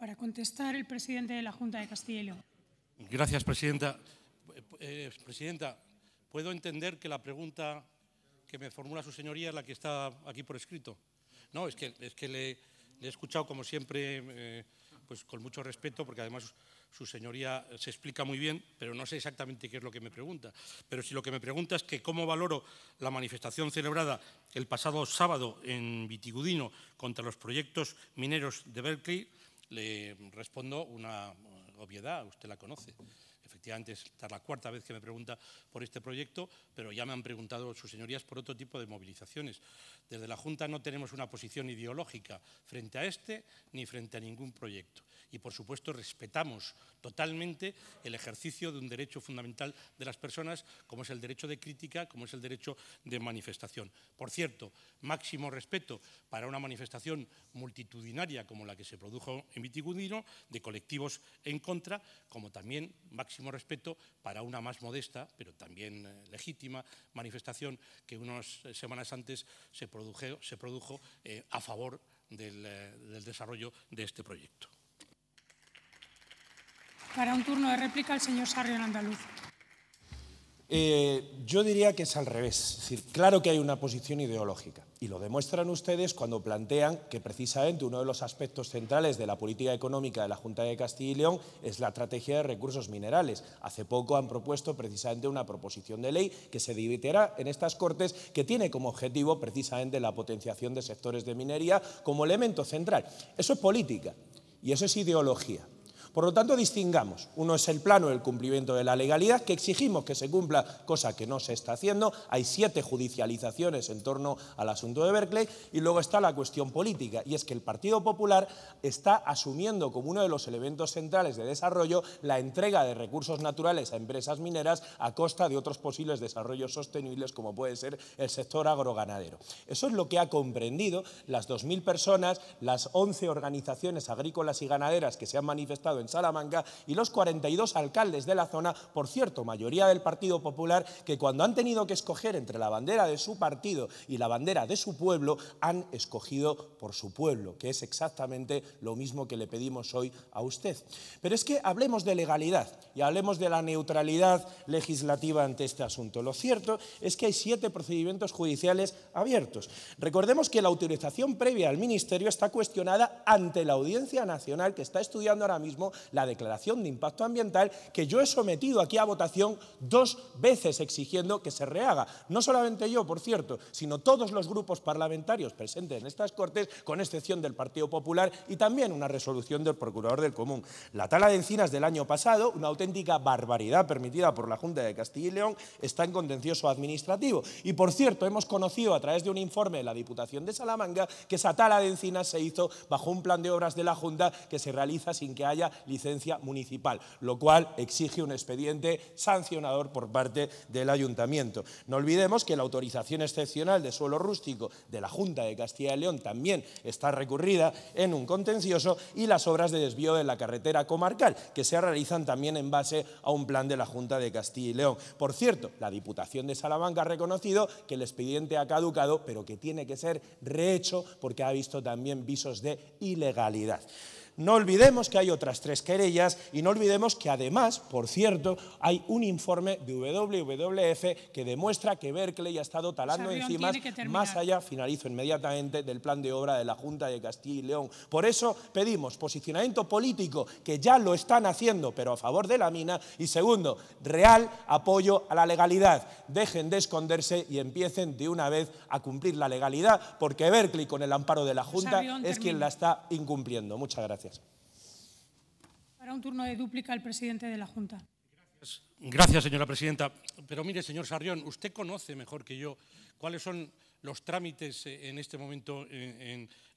Para contestar, el presidente de la Junta de Castilla Gracias, presidenta. Eh, presidenta, puedo entender que la pregunta que me formula su señoría es la que está aquí por escrito. No, es que, es que le, he escuchado, como siempre, eh, pues con mucho respeto, porque además su señoría se explica muy bien, pero no sé exactamente qué es lo que me pregunta. Pero si lo que me pregunta es que cómo valoro la manifestación celebrada el pasado sábado en Vitigudino contra los proyectos mineros de Berkeley, le respondo una obviedad, usted la conoce. Efectivamente, esta es la cuarta vez que me pregunta por este proyecto, pero ya me han preguntado sus señorías por otro tipo de movilizaciones. Desde la Junta no tenemos una posición ideológica frente a este ni frente a ningún proyecto. Y, por supuesto, respetamos totalmente el ejercicio de un derecho fundamental de las personas, como es el derecho de crítica, como es el derecho de manifestación. Por cierto, máximo respeto para una manifestación multitudinaria como la que se produjo en Vitigudino, de colectivos en contra, como también máximo respeto para una más modesta, pero también eh, legítima, manifestación que unas eh, semanas antes se, se produjo eh, a favor del, del desarrollo de este proyecto. Para un turno de réplica, el señor Sarrión Andaluz. Eh, yo diría que es al revés. Es decir, claro que hay una posición ideológica y lo demuestran ustedes cuando plantean que precisamente uno de los aspectos centrales de la política económica de la Junta de Castilla y León es la estrategia de recursos minerales. Hace poco han propuesto precisamente una proposición de ley que se debatirá en estas Cortes que tiene como objetivo precisamente la potenciación de sectores de minería como elemento central. Eso es política y eso es ideología. Por lo tanto, distingamos. Uno es el plano del cumplimiento de la legalidad, que exigimos que se cumpla, cosa que no se está haciendo. Hay siete judicializaciones en torno al asunto de Berkeley. Y luego está la cuestión política, y es que el Partido Popular está asumiendo como uno de los elementos centrales de desarrollo la entrega de recursos naturales a empresas mineras a costa de otros posibles desarrollos sostenibles, como puede ser el sector agroganadero. Eso es lo que ha comprendido las 2.000 personas, las 11 organizaciones agrícolas y ganaderas que se han manifestado en Salamanca y los 42 alcaldes de la zona, por cierto, mayoría del Partido Popular, que cuando han tenido que escoger entre la bandera de su partido y la bandera de su pueblo, han escogido por su pueblo, que es exactamente lo mismo que le pedimos hoy a usted. Pero es que hablemos de legalidad y hablemos de la neutralidad legislativa ante este asunto. Lo cierto es que hay siete procedimientos judiciales abiertos. Recordemos que la autorización previa al Ministerio está cuestionada ante la Audiencia Nacional que está estudiando ahora mismo la declaración de impacto ambiental, que yo he sometido aquí a votación dos veces exigiendo que se rehaga. No solamente yo, por cierto, sino todos los grupos parlamentarios presentes en estas Cortes, con excepción del Partido Popular y también una resolución del Procurador del Común. La tala de encinas del año pasado, una auténtica barbaridad permitida por la Junta de Castilla y León, está en contencioso administrativo. Y por cierto, hemos conocido a través de un informe de la Diputación de Salamanca que esa tala de encinas se hizo bajo un plan de obras de la Junta que se realiza sin que haya licencia municipal, lo cual exige un expediente sancionador por parte del ayuntamiento. No olvidemos que la autorización excepcional de suelo rústico de la Junta de Castilla y León también está recurrida en un contencioso y las obras de desvío de la carretera comarcal, que se realizan también en base a un plan de la Junta de Castilla y León. Por cierto, la Diputación de Salamanca ha reconocido que el expediente ha caducado, pero que tiene que ser rehecho porque ha visto también visos de ilegalidad. No olvidemos que hay otras tres querellas y no olvidemos que además, por cierto, hay un informe de WWF que demuestra que Berkeley ha estado talando encima más allá, finalizo inmediatamente, del plan de obra de la Junta de Castilla y León. Por eso pedimos posicionamiento político, que ya lo están haciendo, pero a favor de la mina, y segundo, real apoyo a la legalidad. Dejen de esconderse y empiecen de una vez a cumplir la legalidad, porque Berkeley, con el amparo de la Junta, es quien la está incumpliendo. Muchas gracias. Gracias. Para un turno de dúplica el presidente de la Junta. Gracias, señora presidenta. Pero mire, señor Sarrión, usted conoce mejor que yo cuáles son los trámites eh, en este momento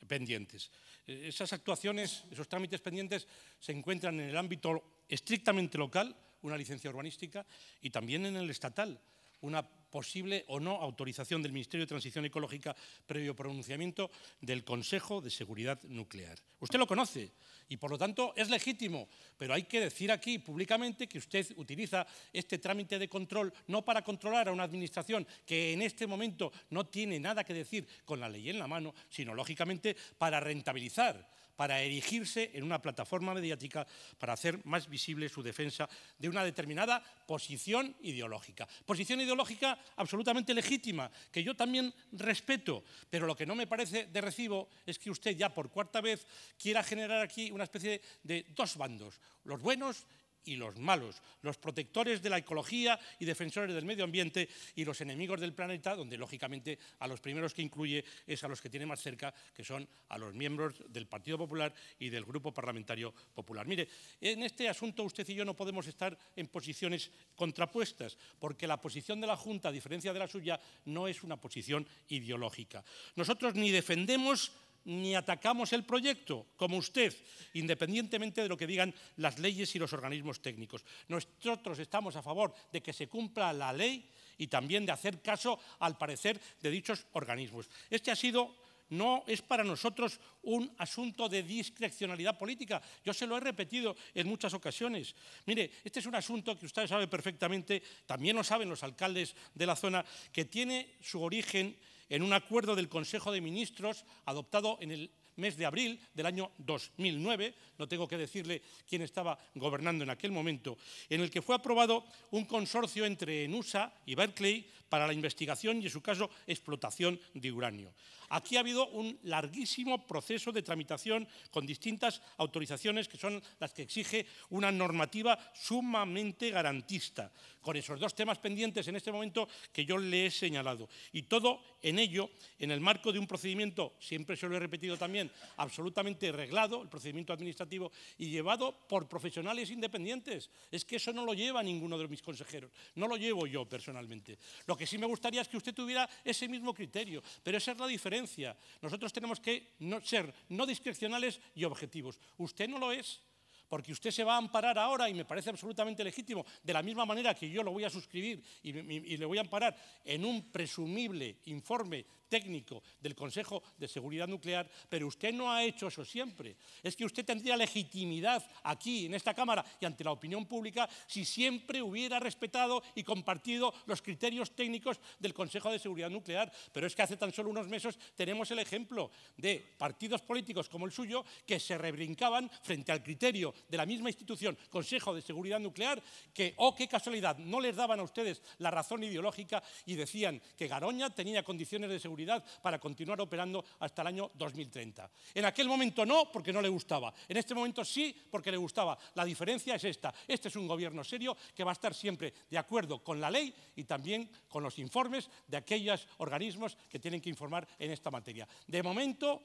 pendientes. Eh, esas actuaciones, esos trámites pendientes se encuentran en el ámbito estrictamente local, una licencia urbanística, y también en el estatal una posible o no autorización del Ministerio de Transición Ecológica previo pronunciamiento del Consejo de Seguridad Nuclear. Usted lo conoce y por lo tanto es legítimo, pero hay que decir aquí públicamente que usted utiliza este trámite de control no para controlar a una administración que en este momento no tiene nada que decir con la ley en la mano, sino lógicamente para rentabilizar para erigirse en una plataforma mediática para hacer más visible su defensa de una determinada posición ideológica. Posición ideológica absolutamente legítima, que yo también respeto, pero lo que no me parece de recibo es que usted ya por cuarta vez quiera generar aquí una especie de dos bandos, los buenos y los malos, los protectores de la ecología y defensores del medio ambiente y los enemigos del planeta, donde lógicamente a los primeros que incluye es a los que tiene más cerca, que son a los miembros del Partido Popular y del Grupo Parlamentario Popular. Mire, en este asunto usted y yo no podemos estar en posiciones contrapuestas, porque la posición de la Junta, a diferencia de la suya, no es una posición ideológica. Nosotros ni defendemos ni atacamos el proyecto, como usted, independientemente de lo que digan las leyes y los organismos técnicos. Nosotros estamos a favor de que se cumpla la ley y también de hacer caso al parecer de dichos organismos. Este ha sido no es para nosotros un asunto de discrecionalidad política. Yo se lo he repetido en muchas ocasiones. Mire, este es un asunto que ustedes sabe perfectamente, también lo saben los alcaldes de la zona, que tiene su origen en un acuerdo del Consejo de Ministros adoptado en el mes de abril del año 2009, no tengo que decirle quién estaba gobernando en aquel momento, en el que fue aprobado un consorcio entre ENUSA y Berkeley para la investigación y, en su caso, explotación de uranio. Aquí ha habido un larguísimo proceso de tramitación con distintas autorizaciones que son las que exige una normativa sumamente garantista, con esos dos temas pendientes en este momento que yo le he señalado. Y todo en ello, en el marco de un procedimiento, siempre se lo he repetido también, absolutamente reglado, el procedimiento administrativo, y llevado por profesionales independientes. Es que eso no lo lleva ninguno de mis consejeros, no lo llevo yo personalmente. Lo que sí me gustaría es que usted tuviera ese mismo criterio, pero esa es la diferencia. Nosotros tenemos que no, ser no discrecionales y objetivos. Usted no lo es porque usted se va a amparar ahora, y me parece absolutamente legítimo, de la misma manera que yo lo voy a suscribir y, le voy a amparar en un presumible informe técnico del Consejo de Seguridad Nuclear, pero usted no ha hecho eso siempre. Es que usted tendría legitimidad aquí, en esta Cámara y ante la opinión pública, si siempre hubiera respetado y compartido los criterios técnicos del Consejo de Seguridad Nuclear. Pero es que hace tan solo unos meses tenemos el ejemplo de partidos políticos como el suyo que se rebrincaban frente al criterio de la misma institución, Consejo de Seguridad Nuclear, que, oh, qué casualidad, no les daban a ustedes la razón ideológica y decían que Garoña tenía condiciones de seguridad para continuar operando hasta el año 2030. En aquel momento no, porque no le gustaba. En este momento sí, porque le gustaba. La diferencia es esta. Este es un gobierno serio que va a estar siempre de acuerdo con la ley y también con los informes de aquellos organismos que tienen que informar en esta materia. De momento,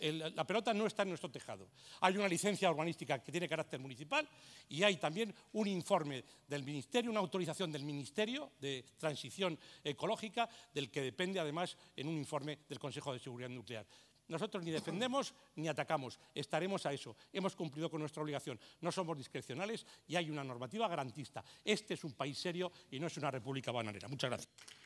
la pelota no está en nuestro tejado. Hay una licencia urbanística que tiene carácter municipal y hay también un informe del Ministerio, una autorización del Ministerio de Transición Ecológica, del que depende además en un informe del Consejo de Seguridad Nuclear. Nosotros ni defendemos ni atacamos, estaremos a eso. Hemos cumplido con nuestra obligación, no somos discrecionales y hay una normativa garantista. Este es un país serio y no es una república bananera. Muchas gracias.